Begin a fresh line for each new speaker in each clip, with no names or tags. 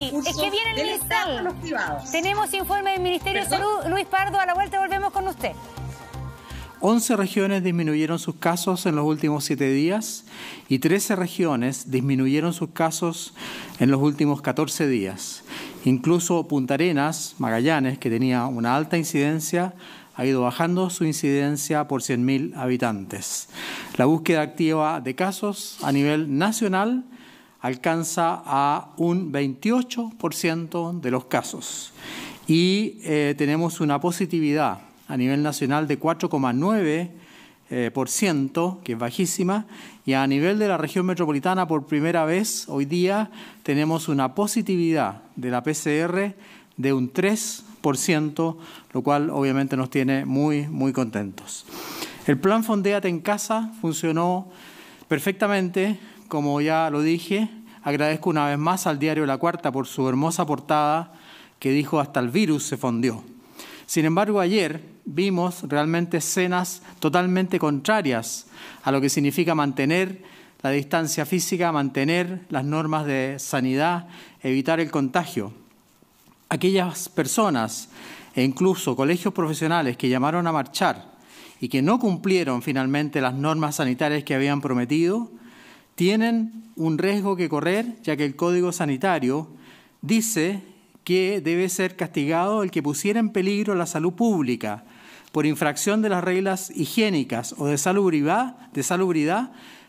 Es que viene el Tenemos informe del Ministerio de Salud. Luis Pardo, a la vuelta volvemos con usted.
11 regiones disminuyeron sus casos en los últimos 7 días y 13 regiones disminuyeron sus casos en los últimos 14 días. Incluso Punta Arenas, Magallanes, que tenía una alta incidencia, ha ido bajando su incidencia por 100.000 habitantes. La búsqueda activa de casos a nivel nacional alcanza a un 28% de los casos y eh, tenemos una positividad a nivel nacional de 4,9%, eh, que es bajísima, y a nivel de la región metropolitana por primera vez hoy día tenemos una positividad de la PCR de un 3%, lo cual obviamente nos tiene muy, muy contentos. El plan Fondéate en Casa funcionó perfectamente, como ya lo dije, agradezco una vez más al diario La Cuarta por su hermosa portada que dijo hasta el virus se fondió. Sin embargo, ayer vimos realmente escenas totalmente contrarias a lo que significa mantener la distancia física, mantener las normas de sanidad, evitar el contagio. Aquellas personas e incluso colegios profesionales que llamaron a marchar y que no cumplieron finalmente las normas sanitarias que habían prometido, tienen un riesgo que correr, ya que el Código Sanitario dice que debe ser castigado el que pusiera en peligro la salud pública por infracción de las reglas higiénicas o de salubridad,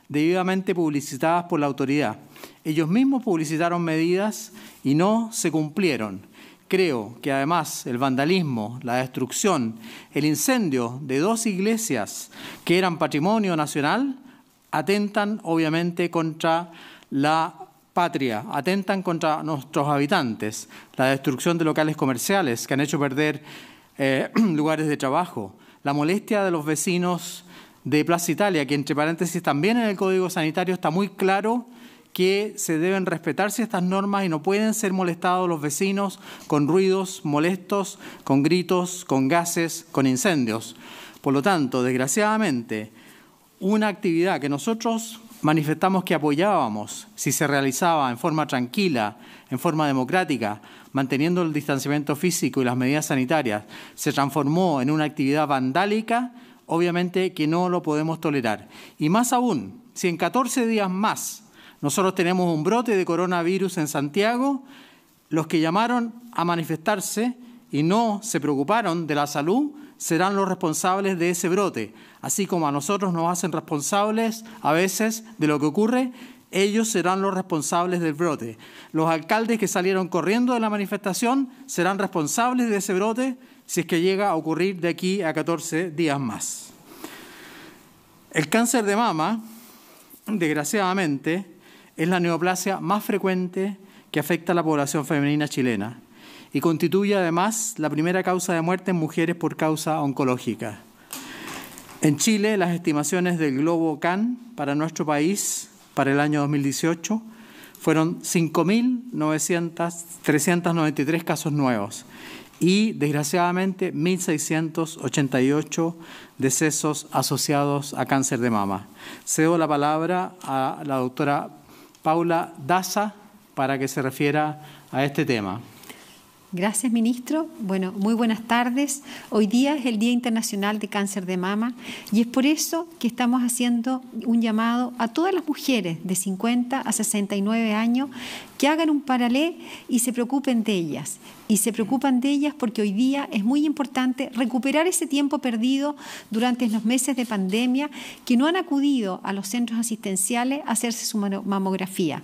debidamente publicitadas por la autoridad. Ellos mismos publicitaron medidas y no se cumplieron. Creo que además el vandalismo, la destrucción, el incendio de dos iglesias que eran patrimonio nacional atentan obviamente contra la patria, atentan contra nuestros habitantes, la destrucción de locales comerciales que han hecho perder eh, lugares de trabajo, la molestia de los vecinos de Plaza Italia, que entre paréntesis también en el Código Sanitario está muy claro que se deben respetarse estas normas y no pueden ser molestados los vecinos con ruidos molestos, con gritos, con gases, con incendios. Por lo tanto, desgraciadamente, una actividad que nosotros manifestamos que apoyábamos si se realizaba en forma tranquila, en forma democrática, manteniendo el distanciamiento físico y las medidas sanitarias, se transformó en una actividad vandálica, obviamente que no lo podemos tolerar. Y más aún, si en 14 días más nosotros tenemos un brote de coronavirus en Santiago, los que llamaron a manifestarse y no se preocuparon de la salud, serán los responsables de ese brote. Así como a nosotros nos hacen responsables a veces de lo que ocurre, ellos serán los responsables del brote. Los alcaldes que salieron corriendo de la manifestación serán responsables de ese brote si es que llega a ocurrir de aquí a 14 días más. El cáncer de mama, desgraciadamente, es la neoplasia más frecuente que afecta a la población femenina chilena y constituye además la primera causa de muerte en mujeres por causa oncológica. En Chile, las estimaciones del Globo CAN para nuestro país para el año 2018 fueron 5.393 casos nuevos y, desgraciadamente, 1.688 decesos asociados a cáncer de mama. Cedo la palabra a la doctora Paula Daza para que se refiera a este tema.
Gracias, ministro. Bueno, muy buenas tardes. Hoy día es el Día Internacional de Cáncer de Mama y es por eso que estamos haciendo un llamado a todas las mujeres de 50 a 69 años que hagan un paralé y se preocupen de ellas. Y se preocupan de ellas porque hoy día es muy importante recuperar ese tiempo perdido durante los meses de pandemia que no han acudido a los centros asistenciales a hacerse su mamografía.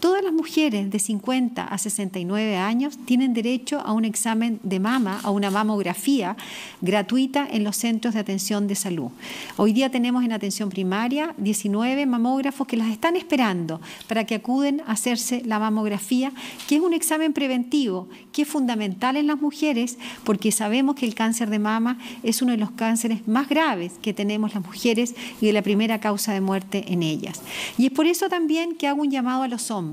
Todas las mujeres de 50 a 69 años tienen derecho a un examen de mama, a una mamografía gratuita en los centros de atención de salud. Hoy día tenemos en atención primaria 19 mamógrafos que las están esperando para que acuden a hacerse la mamografía, que es un examen preventivo, que es fundamental en las mujeres porque sabemos que el cáncer de mama es uno de los cánceres más graves que tenemos las mujeres y de la primera causa de muerte en ellas. Y es por eso también que hago un llamado a los hombres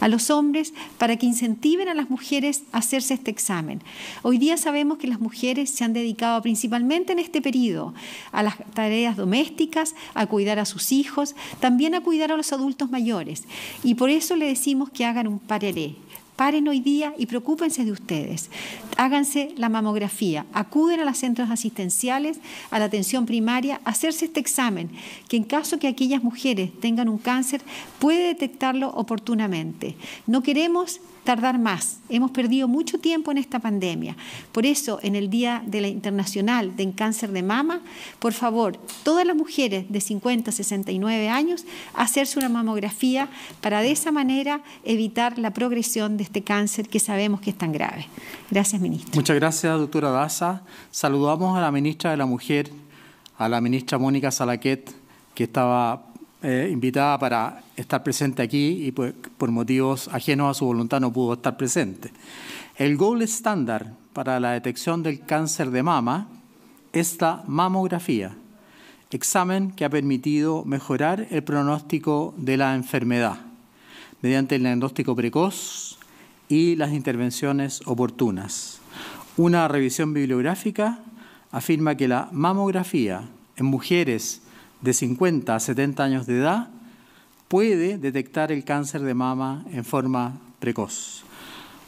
a los hombres para que incentiven a las mujeres a hacerse este examen. Hoy día sabemos que las mujeres se han dedicado principalmente en este periodo a las tareas domésticas, a cuidar a sus hijos, también a cuidar a los adultos mayores. Y por eso le decimos que hagan un pareré, paren hoy día y preocúpense de ustedes háganse la mamografía, acuden a los centros asistenciales, a la atención primaria, hacerse este examen, que en caso que aquellas mujeres tengan un cáncer, puede detectarlo oportunamente. No queremos tardar más. Hemos perdido mucho tiempo en esta pandemia. Por eso, en el Día de la Internacional de Cáncer de Mama, por favor, todas las mujeres de 50 a 69 años, hacerse una mamografía para de esa manera evitar la progresión de este cáncer que sabemos que es tan grave. Gracias.
Muchas gracias, doctora Daza. Saludamos a la ministra de la Mujer, a la ministra Mónica Salaquet, que estaba eh, invitada para estar presente aquí y por, pues, por motivos ajenos a su voluntad no pudo estar presente. El goal estándar para la detección del cáncer de mama es la mamografía, examen que ha permitido mejorar el pronóstico de la enfermedad. Mediante el diagnóstico precoz y las intervenciones oportunas. Una revisión bibliográfica afirma que la mamografía en mujeres de 50 a 70 años de edad puede detectar el cáncer de mama en forma precoz.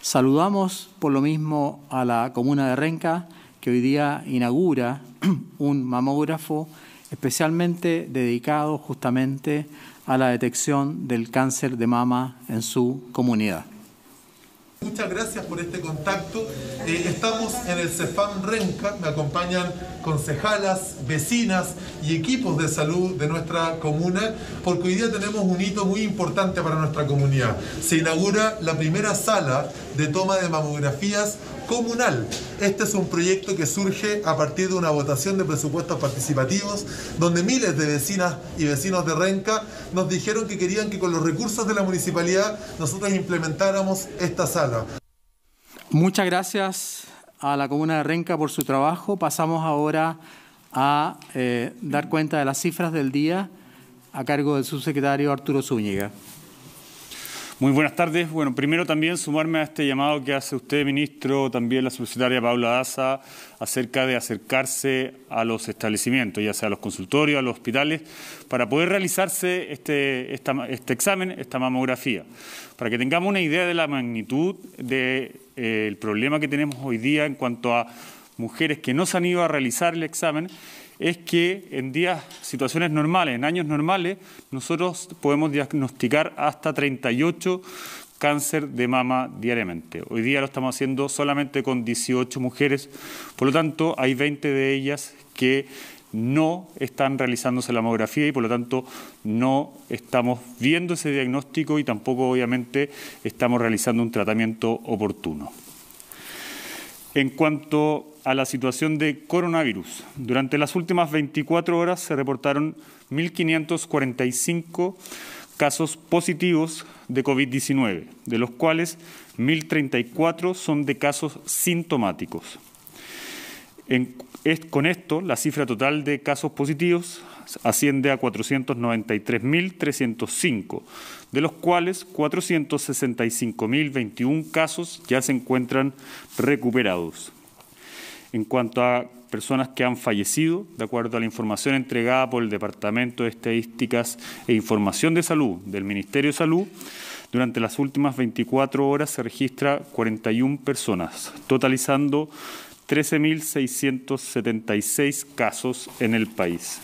Saludamos por lo mismo a la comuna de Renca, que hoy día inaugura un mamógrafo especialmente dedicado justamente a la detección del cáncer de mama en su comunidad. Muchas gracias por este contacto. Eh, estamos en el Cefam Renca, me acompañan concejalas, vecinas y equipos de salud de nuestra comuna, porque hoy día tenemos un hito muy importante para nuestra comunidad. Se inaugura la primera sala de toma de mamografías comunal. Este es un proyecto que surge a partir de una votación de presupuestos participativos, donde miles de vecinas y vecinos de Renca nos dijeron que querían que con los recursos de la municipalidad nosotros implementáramos esta sala. Muchas gracias a la comuna de Renca por su trabajo. Pasamos ahora a eh, dar cuenta de las cifras del día a cargo del
subsecretario Arturo Zúñiga. Muy buenas tardes. Bueno, primero también sumarme a este llamado que hace usted, ministro, también la solicitaria Paula Daza, acerca de acercarse a los establecimientos, ya sea a los consultorios, a los hospitales, para poder realizarse este, este examen, esta mamografía. Para que tengamos una idea de la magnitud del eh, problema que tenemos hoy día en cuanto a mujeres que no se han ido a realizar el examen es que en días, situaciones normales, en años normales, nosotros podemos diagnosticar hasta 38 cáncer de mama diariamente. Hoy día lo estamos haciendo solamente con 18 mujeres, por lo tanto hay 20 de ellas que no están realizándose la mamografía y por lo tanto no estamos viendo ese diagnóstico y tampoco obviamente estamos realizando un tratamiento oportuno. En cuanto a la situación de coronavirus, durante las últimas 24 horas se reportaron 1.545 casos positivos de COVID-19, de los cuales 1.034 son de casos sintomáticos con esto, la cifra total de casos positivos asciende a 493.305, de los cuales 465.021 casos ya se encuentran recuperados. En cuanto a personas que han fallecido, de acuerdo a la información entregada por el Departamento de Estadísticas e Información de Salud del Ministerio de Salud, durante las últimas 24 horas se registra 41 personas, totalizando 13.676 casos en el país.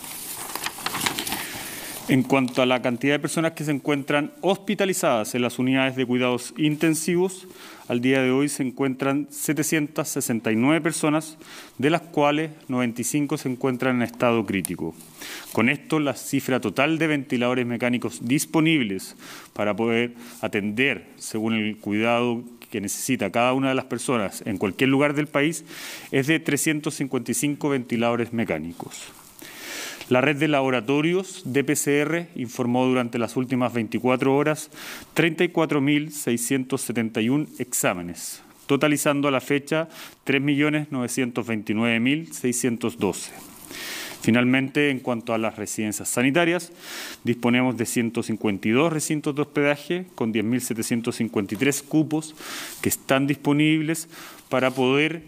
En cuanto a la cantidad de personas que se encuentran hospitalizadas en las unidades de cuidados intensivos, al día de hoy se encuentran 769 personas, de las cuales 95 se encuentran en estado crítico. Con esto, la cifra total de ventiladores mecánicos disponibles para poder atender según el cuidado que necesita cada una de las personas en cualquier lugar del país es de 355 ventiladores mecánicos. La red de laboratorios DPCR informó durante las últimas 24 horas 34.671 exámenes, totalizando a la fecha 3.929.612. Finalmente, en cuanto a las residencias sanitarias, disponemos de 152 recintos de hospedaje con 10.753 cupos que están disponibles para poder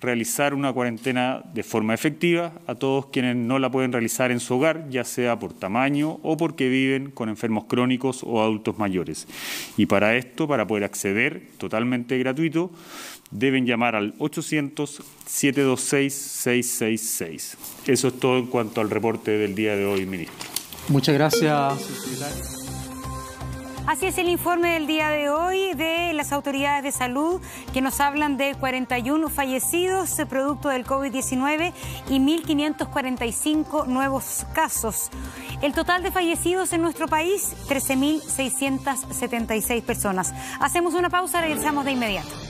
realizar una cuarentena de forma efectiva a todos quienes no la pueden realizar en su hogar, ya sea por tamaño o porque viven con enfermos crónicos o adultos mayores. Y para esto, para poder acceder totalmente gratuito, deben llamar al 800-726-666. Eso es todo en cuanto al reporte del día de hoy, ministro.
Muchas gracias.
Así es el informe del día de hoy de las autoridades de salud que nos hablan de 41 fallecidos eh, producto del COVID-19 y 1.545 nuevos casos. El total de fallecidos en nuestro país, 13.676 personas. Hacemos una pausa, regresamos de inmediato.